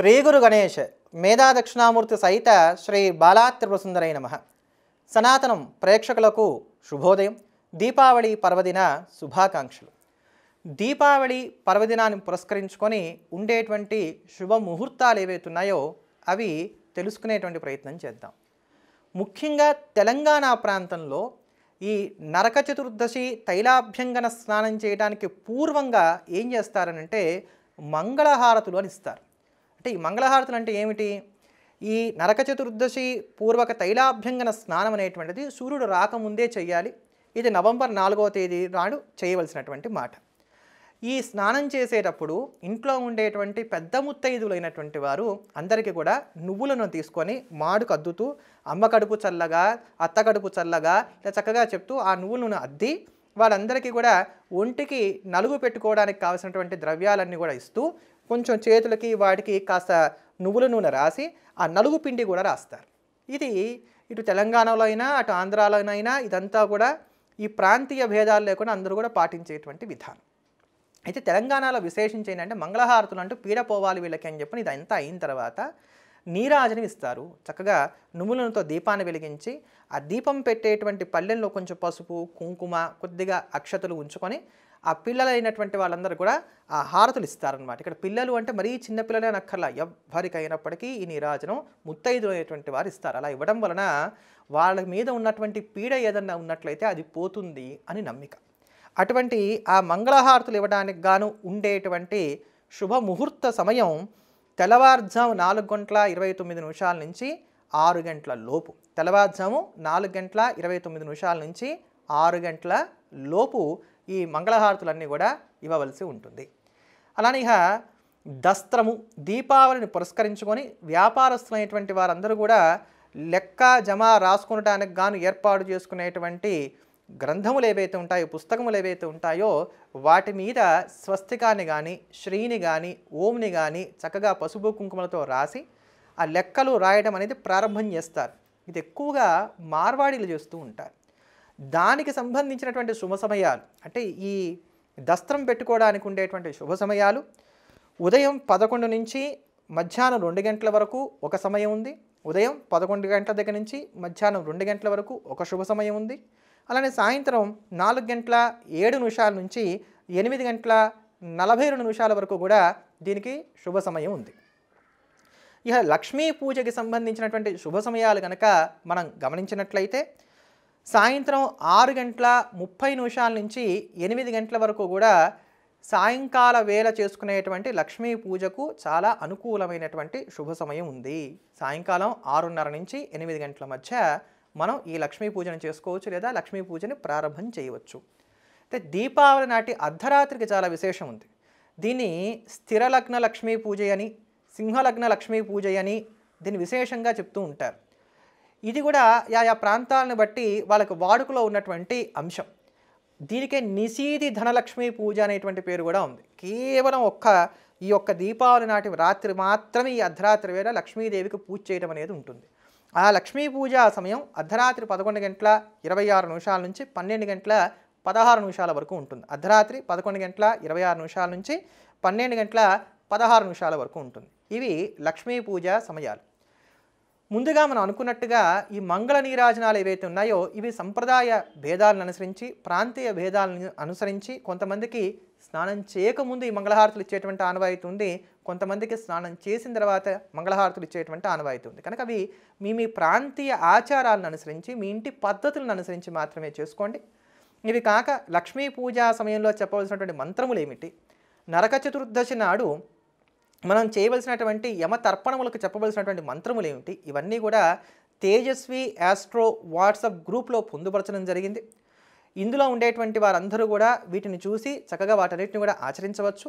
శ్రీ గురు గణేష్ మేధా దక్షిణామూర్తి సహిత శ్రీ బాలాత్రిపురసుందరై నమ సనాతనం ప్రేక్షకులకు శుభోదయం దీపావళి పర్వదిన శుభాకాంక్షలు దీపావళి పర్వదినాన్ని పురస్కరించుకొని ఉండేటువంటి శుభ ముహూర్తాలు ఏవైతున్నాయో అవి తెలుసుకునేటువంటి ప్రయత్నం చేద్దాం ముఖ్యంగా తెలంగాణ ప్రాంతంలో ఈ నరక చతుర్దశి తైలాభ్యంగన స్నానం చేయడానికి పూర్వంగా ఏం చేస్తారనంటే మంగళహారతులు అని ఇస్తారు అంటే ఈ మంగళహారతులు అంటే ఏమిటి ఈ నరక చతుర్దశి పూర్వక తైలాభ్యంగన స్నానం అనేటువంటిది సూర్యుడు రాకముందే చేయాలి ఇది నవంబర్ నాలుగవ తేదీ నాడు చేయవలసినటువంటి మాట ఈ స్నానం చేసేటప్పుడు ఇంట్లో ఉండేటువంటి పెద్ద ముత్తైదులైనటువంటి వారు అందరికీ కూడా నువ్వులను తీసుకొని మాడు కద్దుతూ అమ్మ కడుపు చల్లగా అత్త కడుపు చల్లగా ఇలా చక్కగా చెప్తూ ఆ నువ్వులను అద్ది వాళ్ళందరికీ కూడా ఒంటికి నలుగు పెట్టుకోవడానికి కావాల్సినటువంటి ద్రవ్యాలన్నీ కూడా ఇస్తూ కొంచెం చేతులకి వాటికి కాస్త నువ్వుల నూనె రాసి ఆ నలుగు పిండి కూడా రాస్తారు ఇది ఇటు తెలంగాణలో అయినా అటు అయినా ఇదంతా కూడా ఈ ప్రాంతీయ భేదాలు లేకుండా అందరూ కూడా పాటించేటువంటి విధానం అయితే తెలంగాణలో విశేషించి ఏంటంటే మంగళహారతులు అంటూ పీడపోవాలి వీళ్ళకి అని చెప్పి ఇదంతా అయిన తర్వాత నీరాజని ఇస్తారు చక్కగా నువ్వులతో దీపాన్ని వెలిగించి ఆ దీపం పెట్టేటువంటి పల్లెల్లో కొంచెం పసుపు కుంకుమ కొద్దిగా అక్షతలు ఉంచుకొని ఆ పిల్లలు అయినటువంటి వాళ్ళందరూ కూడా ఆ హారతులు ఇస్తారనమాట ఇక్కడ పిల్లలు అంటే మరీ చిన్నపిల్లలే అనక్కర్లా అయినప్పటికీ ఈ నీరాజనం ముత్తైదులు అయినటువంటి వారు ఇస్తారు అలా ఇవ్వడం వలన వాళ్ళ మీద ఉన్నటువంటి పీడ ఏదన్నా ఉన్నట్లయితే అది పోతుంది అని నమ్మిక అటువంటి ఆ మంగళహారతులు ఇవ్వడానికి గాను ఉండేటువంటి శుభముహూర్త సమయం తెల్లవారుజాము నాలుగు గంటల ఇరవై తొమ్మిది నిమిషాల నుంచి ఆరు గంటల లోపు తెల్లవారుజాము నాలుగు గంటల ఇరవై తొమ్మిది నిమిషాల నుంచి ఆరు గంటల లోపు ఈ మంగళహారతులన్నీ కూడా ఇవ్వవలసి ఉంటుంది అలానే ఇక దస్త్రము దీపావళిని పురస్కరించుకొని వ్యాపారస్తులైనటువంటి వారందరూ కూడా లెక్క జమ రాసుకునడానికి గాను ఏర్పాటు చేసుకునేటువంటి గ్రంథములు ఏవైతే ఉంటాయో పుస్తకములు ఏవైతే ఉంటాయో వాటి మీద స్వస్తికాన్ని కానీ శ్రీని కానీ ఓంని కానీ చక్కగా పసుపు కుంకుమలతో రాసి ఆ లెక్కలు రాయడం అనేది ప్రారంభం చేస్తారు ఇది ఎక్కువగా మార్వాడీలు చేస్తూ ఉంటారు దానికి సంబంధించినటువంటి శుభ సమయాలు అంటే ఈ దస్త్రం పెట్టుకోవడానికి ఉండేటువంటి శుభ సమయాలు ఉదయం పదకొండు నుంచి మధ్యాహ్నం రెండు గంటల వరకు ఒక సమయం ఉంది ఉదయం పదకొండు గంటల దగ్గర నుంచి మధ్యాహ్నం రెండు గంటల వరకు ఒక శుభ సమయం ఉంది అలానే సాయంత్రం నాలుగు గంటల ఏడు నిమిషాల నుంచి ఎనిమిది గంటల నలభై రెండు నిమిషాల వరకు కూడా దీనికి శుభ సమయం ఉంది ఇక లక్ష్మీ పూజకి సంబంధించినటువంటి శుభ సమయాలు కనుక మనం గమనించినట్లయితే సాయంత్రం ఆరు గంటల ముప్పై నిమిషాల నుంచి ఎనిమిది గంటల వరకు కూడా సాయంకాల వేళ చేసుకునేటువంటి లక్ష్మీ పూజకు చాలా అనుకూలమైనటువంటి శుభ సమయం ఉంది సాయంకాలం ఆరున్నర నుంచి ఎనిమిది గంటల మధ్య మనం ఈ లక్ష్మీ పూజను చేసుకోవచ్చు లేదా లక్ష్మీ పూజని ప్రారంభం చేయవచ్చు అయితే దీపావళి నాటి అర్ధరాత్రికి చాలా విశేషం ఉంది దీన్ని స్థిరలగ్న లక్ష్మీ పూజ అని సింహలగ్న లక్ష్మీ పూజ అని దీన్ని విశేషంగా చెప్తూ ఉంటారు ఇది కూడా ఆయా ప్రాంతాలను బట్టి వాళ్ళకు వాడుకలో ఉన్నటువంటి అంశం దీనికే నిశీది ధనలక్ష్మి పూజ అనేటువంటి పేరు కూడా ఉంది కేవలం ఒక్క ఈ యొక్క దీపావళి నాటి రాత్రి మాత్రమే ఈ అర్ధరాత్రి వేళ లక్ష్మీదేవికి పూజ చేయడం అనేది ఉంటుంది ఆ లక్ష్మీ పూజ సమయం అర్ధరాత్రి పదకొండు గంటల ఇరవై ఆరు నిమిషాల నుంచి పన్నెండు గంటల పదహారు నిమిషాల వరకు ఉంటుంది అర్ధరాత్రి పదకొండు గంటల ఇరవై ఆరు నిమిషాల నుంచి పన్నెండు గంటల పదహారు నిమిషాల వరకు ఉంటుంది ఇవి లక్ష్మీ పూజ సమయాలు ముందుగా మనం అనుకున్నట్టుగా ఈ మంగళ నీరాజనాలు ఏవైతే ఉన్నాయో ఇవి సంప్రదాయ భేదాలను అనుసరించి ప్రాంతీయ భేదాలను అనుసరించి కొంతమందికి స్నానం చేయకముందు ఈ మంగళహారతులు ఇచ్చేటువంటి ఆనవాయితీ ఉంది కొంతమందికి స్నానం చేసిన తర్వాత మంగళహారతులు ఇచ్చేటువంటి ఆనవాయితీ ఉంది కనుక అవి మీ మీ ప్రాంతీయ ఆచారాలను అనుసరించి మీ ఇంటి పద్ధతులను అనుసరించి మాత్రమే చేసుకోండి ఇవి కాక లక్ష్మీ పూజా సమయంలో చెప్పవలసినటువంటి మంత్రములు ఏమిటి నరక చతుర్దశి నాడు మనం చేయవలసినటువంటి యమ తర్పణములకు చెప్పవలసినటువంటి మంత్రములు ఏమిటి ఇవన్నీ కూడా తేజస్వి యాస్ట్రో వాట్సాప్ గ్రూప్లో పొందుపరచడం జరిగింది ఇందులో ఉండేటువంటి వారందరూ కూడా వీటిని చూసి చక్కగా వాటన్నిటిని కూడా ఆచరించవచ్చు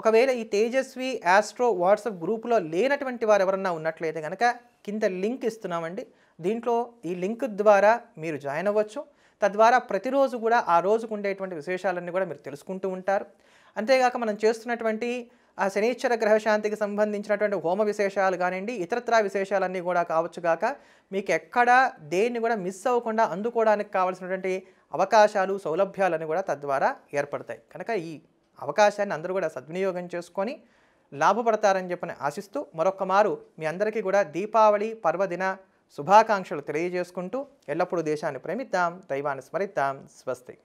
ఒకవేళ ఈ తేజస్వి యాస్ట్రో వాట్సాప్ గ్రూపులో లేనటువంటి వారు ఎవరన్నా ఉన్నట్లయితే కనుక కింద లింక్ ఇస్తున్నామండి దీంట్లో ఈ లింక్ ద్వారా మీరు జాయిన్ అవ్వచ్చు తద్వారా ప్రతిరోజు కూడా ఆ రోజుకు ఉండేటువంటి విశేషాలన్నీ కూడా మీరు తెలుసుకుంటూ ఉంటారు అంతేగాక మనం చేస్తున్నటువంటి ఆ శనీశ్వర గ్రహశాంతికి సంబంధించినటువంటి హోమ విశేషాలు కానివ్వండి ఇతరత్రా విశేషాలన్నీ కూడా కావచ్చు కాక మీకు ఎక్కడ దేన్ని కూడా మిస్ అవ్వకుండా అందుకోవడానికి కావాల్సినటువంటి అవకాశాలు సౌలభ్యాలను కూడా తద్వారా ఏర్పడతాయి కనుక ఈ అవకాశాన్ని అందరూ కూడా సద్వినియోగం చేసుకొని లాభపడతారని చెప్పని ఆశిస్తూ మరొక మారు మీ అందరికీ కూడా దీపావళి పర్వదిన శుభాకాంక్షలు తెలియజేసుకుంటూ ఎల్లప్పుడూ దేశాన్ని ప్రేమిద్దాం దైవాన్ని స్మరిద్దాం స్వస్తి